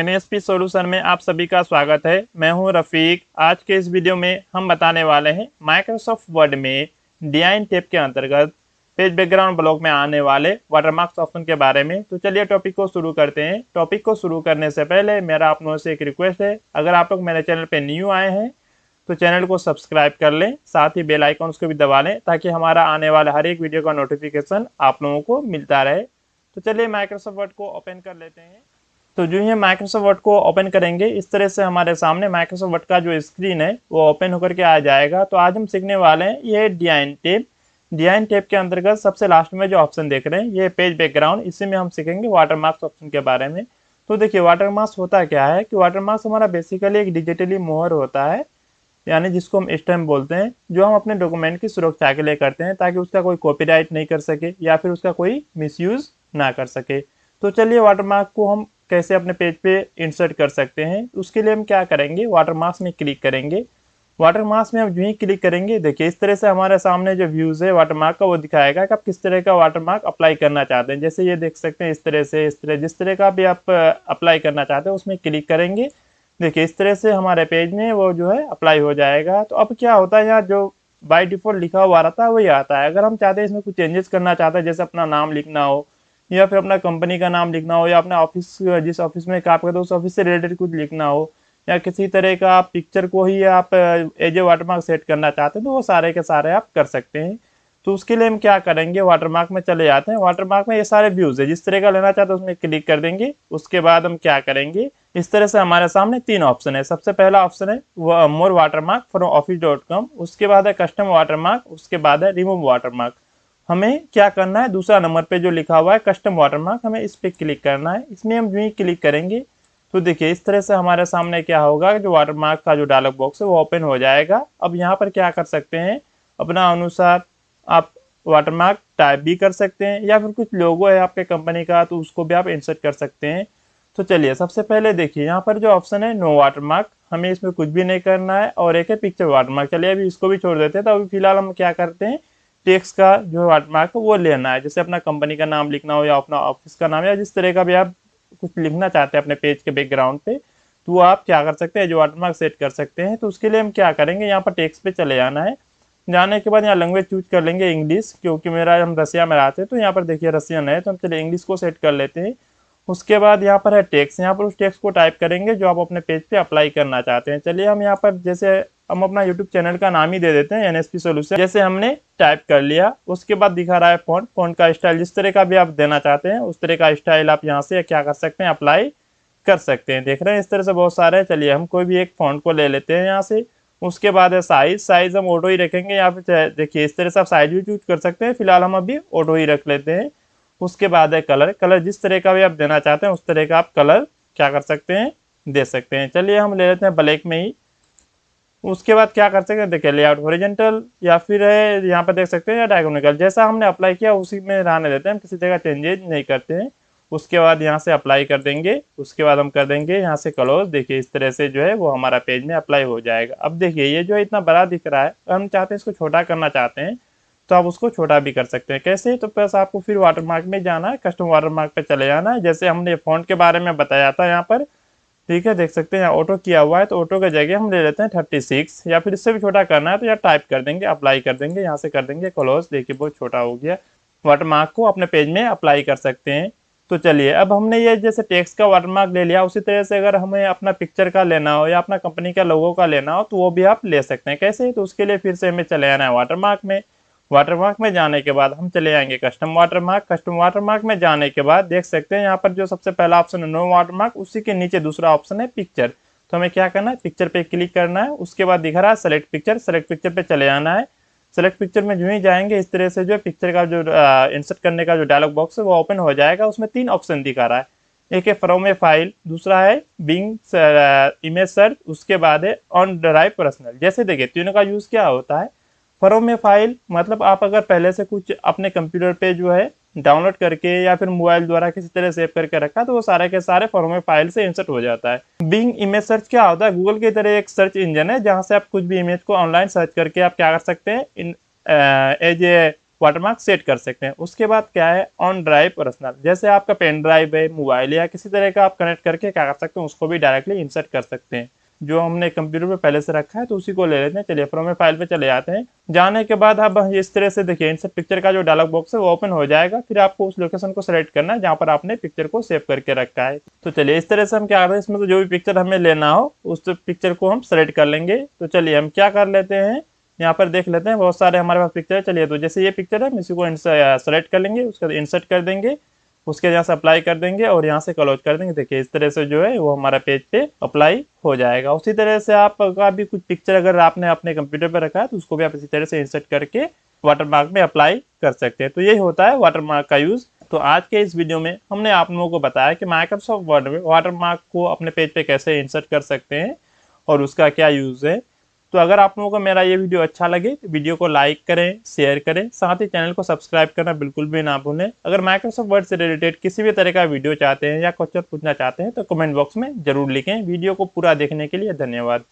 N S P solution में आप सभी का स्वागत है मैं हूं रफ़ीक आज के इस वीडियो में हम बताने वाले हैं माइक्रोसॉफ्ट वर्ड में डी आई टेप के अंतर्गत पेज बैकग्राउंड ब्लॉक में आने वाले वाटरमार्क्स ऑप्शन के बारे में तो चलिए टॉपिक को शुरू करते हैं टॉपिक को शुरू करने से पहले मेरा आप लोगों से एक रिक्वेस्ट है अगर आप लोग मेरे चैनल पर न्यू आए हैं तो चैनल को सब्सक्राइब कर लें साथ ही बेल को भी दबा लें ताकि हमारा आने वाला हर एक वीडियो का नोटिफिकेशन आप लोगों को मिलता रहे तो चलिए माइक्रोसॉफ्ट वर्ड को ओपन कर लेते हैं तो जो ये माइक्रोसॉफ्ट वर्ड को ओपन करेंगे इस तरह से हमारे सामने माइक्रोसॉफ्ट वर्ड का जो स्क्रीन है वो ओपन होकर के आ जाएगा तो आज हम सीखने वाले हैं ये डी टेप डी टेप के अंतर्गत सबसे लास्ट में जो ऑप्शन देख रहे हैं ये पेज बैकग्राउंड इसी में हम सीखेंगे वाटर मार्क्स ऑप्शन के बारे में तो देखिए वाटर मार्क्स होता क्या है कि वाटर मार्क्स हमारा बेसिकली एक डिजिटली मोहर होता है यानी जिसको हम स्टैम्प बोलते हैं जो हम अपने डॉक्यूमेंट की सुरक्षा के लिए करते हैं ताकि उसका कोई कॉपीराइट नहीं कर सके या फिर उसका कोई मिसयूज़ ना कर सके तो चलिए वाटरमार्क को हम कैसे अपने पेज पे इंसर्ट कर सकते हैं उसके लिए हम क्या करेंगे वाटर मार्क्स में क्लिक करेंगे वाटर मार्क्स में हम जो ही क्लिक करेंगे देखिए इस तरह से हमारे सामने जो व्यूज़ है वाटर मार्क का वो दिखाएगा कि आप किस तरह का वाटर मार्क अप्लाई करना चाहते हैं जैसे ये देख सकते हैं इस तरह से इस तरह जिस तरह का भी आप अप्लाई करना चाहते हैं उसमें क्लिक करेंगे देखिए इस तरह से हमारे पेज में वो जो है अप्लाई हो जाएगा तो अब क्या होता है यहाँ जो बाई डिफ़ॉल्ट लिखा हुआ रहता है वही आता है अगर हम चाहते हैं इसमें कुछ चेंजेस करना चाहते हैं जैसे अपना नाम लिखना हो या फिर अपना कंपनी का नाम लिखना हो या अपना ऑफिस जिस ऑफिस में काम करते हो उस ऑफिस से रिलेटेड कुछ लिखना हो या किसी तरह का आप पिक्चर को ही आप एज ए वाटरमार्क सेट करना चाहते हैं तो वो सारे के सारे आप कर सकते हैं तो उसके लिए हम क्या करेंगे वाटरमार्क में चले जाते हैं वाटरमार्क में ये सारे व्यूज़ है जिस तरह का लेना चाहते हैं उसमें क्लिक कर देंगे उसके बाद हम क्या करेंगे इस तरह से हमारे सामने तीन ऑप्शन है सबसे पहला ऑप्शन है more watermark from office dot com उसके बाद है कस्टम वाटरमार्क उसके बाद है रिमूव वाटरमार्क हमें क्या करना है दूसरा नंबर पे जो लिखा हुआ है कस्टम वाटरमार्क हमें इस पर क्लिक करना है इसमें हम ही क्लिक करेंगे तो देखिए इस तरह से हमारे सामने क्या होगा जो वाटरमार्क का जो डायलॉग बॉक्स है वो ओपन हो जाएगा अब यहाँ पर क्या कर सकते हैं अपना अनुसार आप वाटरमार्क टाइप भी कर सकते हैं या फिर कुछ लोगो है आपके कंपनी का तो उसको भी आप इंसर्ट कर सकते हैं तो चलिए सबसे पहले देखिए यहाँ पर जो ऑप्शन है नो वाटरमार्क हमें इसमें कुछ भी नहीं करना है और एक है पिक्चर वाटरमार्क चलिए अभी इसको भी छोड़ देते हैं तो अभी फिलहाल हम क्या करते हैं टैक्स का जो वाटमार्क है वो लेना है जैसे अपना कंपनी का नाम लिखना हो या अपना ऑफिस का नाम या जिस तरह का भी आप कुछ लिखना चाहते हैं अपने पेज के बैकग्राउंड पे तो आप क्या कर सकते हैं जो वाटमार्क सेट कर सकते हैं तो उसके लिए हम क्या करेंगे यहाँ पर टेक्स पे चले जाना है जाने के बाद यहाँ लैंग्वेज चूज कर लेंगे इंग्लिश क्योंकि मेरा हम रसिया में रहते हैं तो यहाँ पर देखिए रसियन है तो हम चलिए इंग्लिश को सेट कर लेते हैं उसके बाद यहाँ पर है टेक्स यहाँ पर उस टेक्स को टाइप करेंगे जो आप अपने पेज पर अप्लाई करना चाहते हैं चलिए हम यहाँ पर जैसे हम अपना यूट्यूब चैनल का नाम ही दे देते हैं एन एस सोल्यूशन जैसे हमने टाइप कर लिया उसके बाद दिखा रहा है फोन फोन का स्टाइल जिस तरह का भी आप देना चाहते हैं उस तरह का स्टाइल आप यहाँ से क्या कर सकते हैं अप्लाई कर सकते हैं देख रहे हैं इस तरह से बहुत सारे हैं चलिए हम कोई भी एक फोन को ले लेते हैं यहाँ से उसके बाद है साइज साइज हम ऑटो ही रखेंगे या फिर देखिए इस तरह से आप साइज भी चूज कर सकते हैं फिलहाल हम अभी ऑटो ही रख लेते हैं उसके बाद है कलर कलर जिस तरह का भी आप देना चाहते हैं उस तरह का आप कलर क्या कर सकते हैं दे सकते हैं चलिए हम ले लेते हैं ब्लैक में ही उसके बाद क्या कर सकते हैं देखिए लेआउट ओरिजेंटल या फिर यहाँ पर देख सकते हैं या डायगोनिकल जैसा हमने अप्लाई किया उसी में रहने देते हैं हम किसी जगह चेंजेज नहीं करते हैं उसके बाद यहाँ से अप्लाई कर देंगे उसके बाद हम कर देंगे यहाँ से क्लोज देखिए इस तरह से जो है वो हमारा पेज में अप्लाई हो जाएगा अब देखिए ये जो है इतना बड़ा दिख रहा है हम चाहते हैं इसको छोटा करना चाहते हैं तो आप उसको छोटा भी कर सकते हैं कैसे तो बस आपको फिर वाटरमार्क में जाना है कस्टम वाटरमार्क पर चले जाना है जैसे हमने फ़ॉन्ट के बारे में बताया था यहाँ पर ठीक है देख सकते हैं यहाँ ऑटो किया हुआ है तो ऑटो के जगह हम ले लेते हैं थर्टी सिक्स या फिर इससे भी छोटा करना है तो यार टाइप कर देंगे अप्लाई कर देंगे यहाँ से कर देंगे क्लोज देखिए बहुत छोटा हो गया वाटरमार्क को अपने पेज में अप्लाई कर सकते हैं तो चलिए अब हमने ये जैसे टेक्स्ट का वाटरमार्क ले लिया उसी तरह से अगर हमें अपना पिक्चर का लेना हो या अपना कंपनी का लोगों का लेना हो तो वो भी आप ले सकते हैं कैसे तो उसके लिए फिर से हमें चले आना है वाटरमार्क में वाटरमार्क में जाने के बाद हम चले आएंगे कस्टम वाटरमार्क कस्टम वाटरमार्क में जाने के बाद देख सकते हैं यहाँ पर जो सबसे पहला ऑप्शन है नो वाटरमार्क उसी के नीचे दूसरा ऑप्शन है पिक्चर तो हमें क्या करना है पिक्चर पे क्लिक करना है उसके बाद दिख रहा है सेलेक्ट पिक्चर सेलेक्ट पिक्चर पे चले आना है सेलेक्ट पिक्चर में जो ही जाएंगे इस तरह से जो पिक्चर का जो इंसर्ट करने का जो डायलॉग बॉक्स है वो ओपन हो जाएगा उसमें तीन ऑप्शन दिखा रहा है एक है फ्रॉम ए फाइल दूसरा है बिंग इमेज सर्च उसके बाद है ऑन ड्राइव पर्सनल जैसे देखिए तीनों का यूज़ क्या होता है फॉर्म में फाइल मतलब आप अगर पहले से कुछ अपने कंप्यूटर पे जो है डाउनलोड करके या फिर मोबाइल द्वारा किसी तरह सेव करके रखा तो वो सारे के सारे फॉर्म फाइल से इंसर्ट हो जाता है बिंग इमेज सर्च क्या होता है गूगल की तरह एक सर्च इंजन है जहाँ से आप कुछ भी इमेज को ऑनलाइन सर्च करके आप क्या कर सकते हैं image a watermark set कर सकते हैं उसके बाद क्या है ऑन ड्राइव पर्सनल जैसे आपका पेन ड्राइव है मोबाइल या किसी तरह का आप कनेक्ट करके क्या कर सकते हैं उसको भी डायरेक्टली इंसर्ट कर सकते हैं जो हमने कंप्यूटर पे पहले से रखा है तो उसी को ले लेते हैं चलिए फिर हमें फाइल पे चले जाते हैं जाने के बाद अब इस तरह से देखिए इनसे पिक्चर का जो डायलॉग बॉक्स है वो ओपन हो जाएगा फिर आपको उस लोकेशन को सिलेक्ट करना है जहाँ पर आपने पिक्चर को सेव करके रखा है तो चलिए इस तरह से हम क्या करते हैं इसमें तो जो भी पिक्चर हमें लेना हो उस तो पिक्चर को हम सेलेक्ट कर लेंगे तो चलिए हम क्या कर लेते हैं यहाँ पर देख लेते हैं बहुत सारे हमारे पास पिक्चर है चलिए तो जैसे ये पिक्चर है हम इसी को सेलेक्ट कर लेंगे उसके बाद इंसर्ट कर देंगे उसके यहाँ से अप्लाई कर देंगे और यहाँ से क्लोज कर देंगे देखिए इस तरह से जो है वो हमारा पेज पे अप्लाई हो जाएगा उसी तरह से आपका भी कुछ पिक्चर अगर आपने अपने कंप्यूटर पर रखा है तो उसको भी आप इसी तरह से इंसर्ट करके वाटरमार्क में अप्लाई कर सकते हैं तो यही होता है वाटरमार्क का यूज़ तो आज के इस वीडियो में हमने आप लोगों को बताया कि माइक्रोसॉफ्ट वर्ड में वाटरमार्क को अपने पेज पे कैसे इंसर्ट कर सकते हैं और उसका क्या यूज़ है तो अगर आप लोगों को मेरा ये वीडियो अच्छा लगे तो वीडियो को लाइक करें शेयर करें साथ ही चैनल को सब्सक्राइब करना बिल्कुल भी ना भूलें अगर माइक्रोसॉफ्ट वर्ड से रिलेटेड किसी भी तरह का वीडियो चाहते हैं या क्वेश्चन पूछना चाहते हैं तो कमेंट बॉक्स में जरूर लिखें वीडियो को पूरा देखने के लिए धन्यवाद